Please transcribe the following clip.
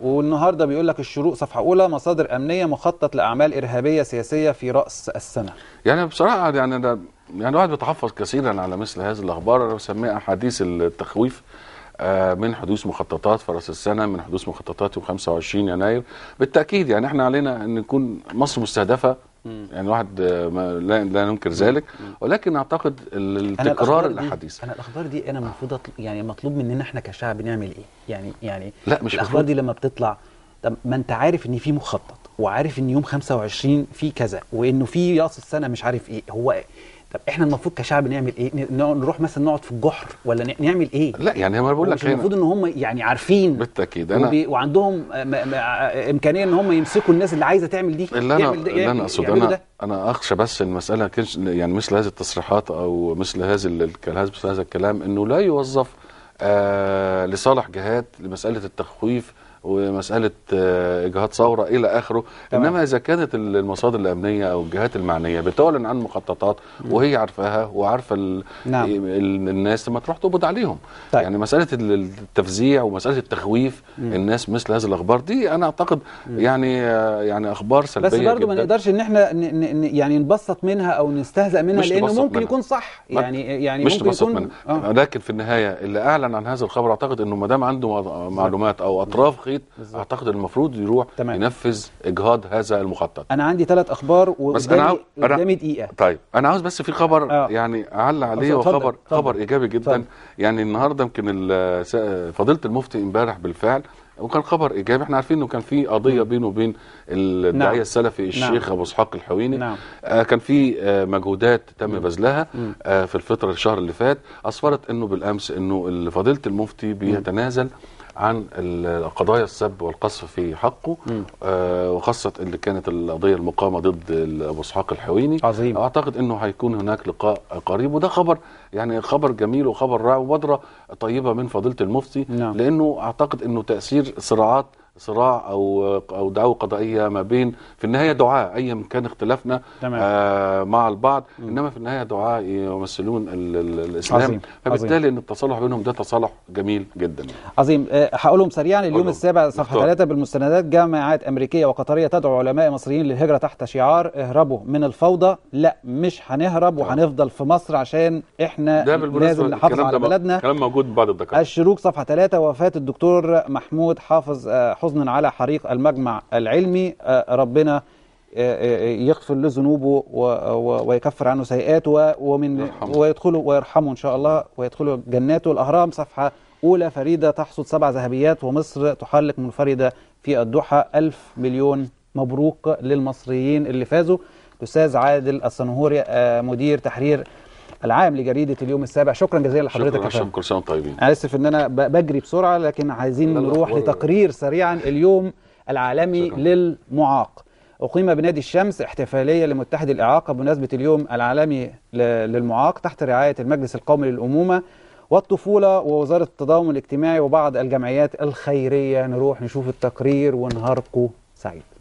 والنهارده بيقول لك الشروق صفحه اولى مصادر امنيه مخطط لاعمال ارهابيه سياسيه في راس السنه. يعني بصراحه يعني انا يعني الواحد بيتحفظ كثيرا على مثل هذه الاخبار انا بسميها احاديث التخويف آه، من حدوث مخططات في راس السنه من حدوث مخططات يوم 25 يناير بالتاكيد يعني احنا علينا ان نكون مصر مستهدفه يعني الواحد آه، لا, لا ننكر ذلك ولكن اعتقد التكرار الاحاديث انا الاخبار دي انا المفروض يعني مطلوب مننا احنا كشعب نعمل ايه يعني يعني لا مش الاخبار دي لما بتطلع طب ما انت عارف ان في مخطط وعارف ان يوم 25 في كذا وانه في ياس السنه مش عارف ايه هو طب احنا المفروض كشعب نعمل ايه؟ نروح مثلا نقعد في الجحر ولا نعمل ايه؟ لا يعني انا بقول لك المفروض ان هم يعني عارفين بالتاكيد انا وبي... وعندهم امكانيه ان هم يمسكوا الناس اللي عايزه تعمل دي اللي انا اللي انا اقصد انا انا اخشى بس المساله كنش يعني مثل هذه التصريحات او مثل هذا مثل هذا الكلام انه لا يوظف آه لصالح جهات لمساله التخويف ومساله آه، اجهاض ثوره الى اخره طبعا. انما اذا كانت المصادر الامنيه او الجهات المعنيه بتعلن عن مخططات وهي عارفاها وعارفه نعم. الناس لما تروح تقبض عليهم طيب. يعني مساله التفزيع ومساله التخويف مم. الناس مثل هذه الاخبار دي انا اعتقد مم. يعني آه، يعني اخبار سلبيه بس برضه ما نقدرش ان احنا يعني نبسط منها او نستهزأ منها لانه ممكن منها. يكون صح يعني يعني مش ممكن يكون منها. آه. لكن في النهايه اللي اعلن عن هذا الخبر اعتقد انه ما دام عنده معلومات او اطراف خير التوقيت بالزبط. اعتقد المفروض يروح تمام. ينفذ اجهاض هذا المخطط انا عندي ثلاث اخبار وقدامي قدامي دقيقه طيب انا عاوز بس في خبر آه. يعني اعلى عليه وخبر خبر ايجابي جدا طبعا. يعني النهارده يمكن فضيله المفتي امبارح بالفعل وكان خبر ايجابي احنا عارفين انه كان في قضيه بينه وبين نعم. الداعيه نعم. السلفي الشيخ نعم. ابو اسحاق الحويني نعم. آه كان في آه مجهودات تم مم. بذلها مم. آه في الفتره الشهر اللي فات اسفرت انه بالامس انه فضيله المفتي بيتنازل مم. عن قضايا السب والقصف في حقه آه وخاصه اللي كانت القضيه المقامه ضد ابو اسحاق الحويني عظيم اعتقد انه هيكون هناك لقاء قريب وده خبر يعني خبر جميل وخبر رائع وبادره طيبه من فضيله المفتي نعم. لانه اعتقد انه تاثير صراعات صراع او او دعوه قضائيه ما بين في النهايه دعاء ايا كان اختلافنا تمام. آه مع البعض م. انما في النهايه دعاء يمثلون ال ال الاسلام عظيم. فبالتالي عظيم. ان التصالح بينهم ده تصالح جميل جدا عظيم آه، هقولهم سريعا اليوم أولو. السابع صفحه 3 بالمستندات جامعات امريكيه وقطريه تدعو علماء مصريين للهجره تحت شعار اهربوا من الفوضى لا مش هنهرب وهنفضل في مصر عشان احنا لازم نحافظ على بلدنا كلام موجود بعد الدكاتره الشروق صفحه 3 وفاه الدكتور محمود حافظ آه، حزنا على حريق المجمع العلمي آه، ربنا آه، آه، يغفر له ذنوبه ويكفر عنه سيئاته ومن ويدخله ويرحمه ان شاء الله ويدخله جناته الاهرام صفحه اولى فريده تحصد سبع ذهبيات ومصر تحلق منفرده في الدوحه ألف مليون مبروك للمصريين اللي فازوا الاستاذ عادل الصنهوري مدير تحرير العام لجريده اليوم السابع شكرا جزيلا لحضرتك شكرا كل سنه طيبين اسف ان انا بجري بسرعه لكن عايزين نروح لتقرير سريعا اليوم العالمي شكرا. للمعاق أقيم بنادي الشمس احتفالية لمتحد الإعاقة بمناسبة اليوم العالمي للمعاق تحت رعاية المجلس القومي للأمومة والطفولة ووزارة التضامن الاجتماعي وبعض الجمعيات الخيرية نروح نشوف التقرير ونهاركم سعيد